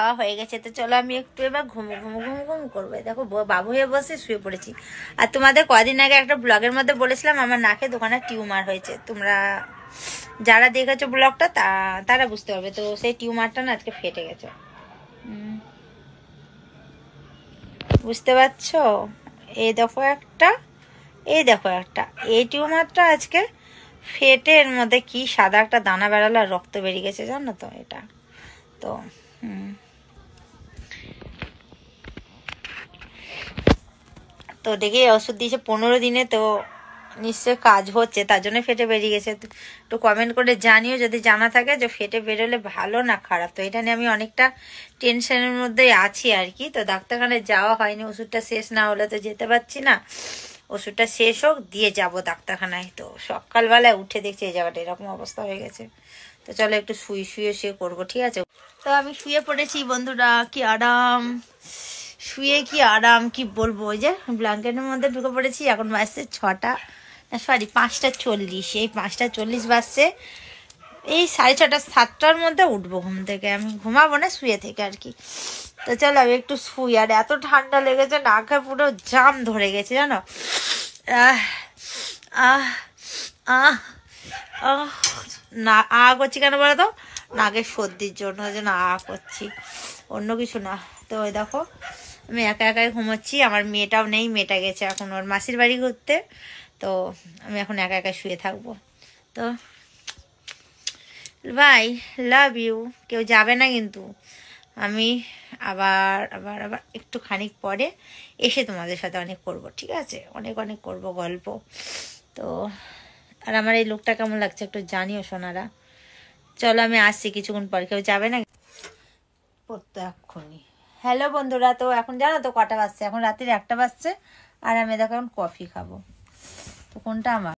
খাওয়া হয়ে গেছে তো চলো আমি একটু এবার ঘুম ঘুম ঘুম ঘুম করবো দেখো বাবু হয়ে বসে শুয়ে পড়েছি আর তোমাদের কদিন আগে একটা ব্লগের মধ্যে বলেছিলাম আমার নাকে দোকানে টিউমার হয়েছে তোমরা যারা দেখেছো ব্লগটা তারা বুঝতে পারবে তো সেই টিউমারটা না আজকে ফেটে গেছে বুঝতে পারছো এই দেখো একটা এই দেখো একটা এই টিউমারটা আজকে ফেটে এর মধ্যে কি সাদা একটা দানা বেড়ালো আর রক্ত বেরিয়ে গেছে জানো তো এটা তো হুম তো দেখি ওষুধ দিয়েছে পনেরো দিনে তো নিশ্চয় কাজ হচ্ছে তার জন্য ফেটে বেরিয়ে গেছে একটু কমেন্ট করে জানিও যদি জানা থাকে যে ফেটে বেরোলে ভালো না খারাপ তো এটা নিয়ে আমি অনেকটা টেনশনের মধ্যে আছি আর কি তো ডাক্তারখানে যাওয়া হয়নি ওষুধটা শেষ না হলে তো যেতে পারছি না ওষুধটা শেষ হোক দিয়ে যাবো ডাক্তারখানায় তো সকালবেলায় উঠে দেখছি এই জায়গাটা এরকম অবস্থা হয়ে গেছে তো চলো একটু শুয়ে শুয়ে শুয়ে করবো ঠিক আছে তো আমি শুয়ে পড়েছি বন্ধুরা কি আরাম শুয়ে কি আরাম কি বলবো ওই যে ব্ল্যাঙ্কেটের মধ্যে ঢুকে পড়েছি এখন বাজছে ছটা সরি পাঁচটা চল্লিশ এই পাঁচটা চল্লিশ বাজছে এই সাড়ে ছটা সাতটার মধ্যে উঠবো ঘুম থেকে আমি ঘুমাবো না শুয়ে থেকে আর কি তো চলো আমি একটু শুই আর এত ঠান্ডা লেগেছে নাকে পুরো জাম ধরে গেছে জানো আহ আহ আহ না আ করছি কেন বলো তো নাকে সর্দির জন্য যে না আ করছি অন্য কিছু না তো ওই দেখো আমি একা একাই ঘুমোচ্ছি আমার মেয়েটাও নেই মেয়েটা গেছে এখন ওর মাসির বাড়ি ঘুরতে তো আমি এখন একা একা শুয়ে থাকবো তো বাই লাভ ইউ কেউ যাবে না কিন্তু আমি আবার আবার আবার একটু খানিক পরে এসে তোমাদের সাথে অনেক করব ঠিক আছে অনেক অনেক করব গল্প তো আর আমার এই লোকটা কেমন লাগছে একটু জানিও সোনারা চলো আমি আসছি কিছুক্ষণ পর কেউ যাবে না প্রত্যেকক্ষণই হ্যালো বন্ধুরা তো এখন জানো তো কটা বাজছে এখন রাতের একটা বাজছে আর আমি দেখো এখন কফি খাবো তো কোনটা আমার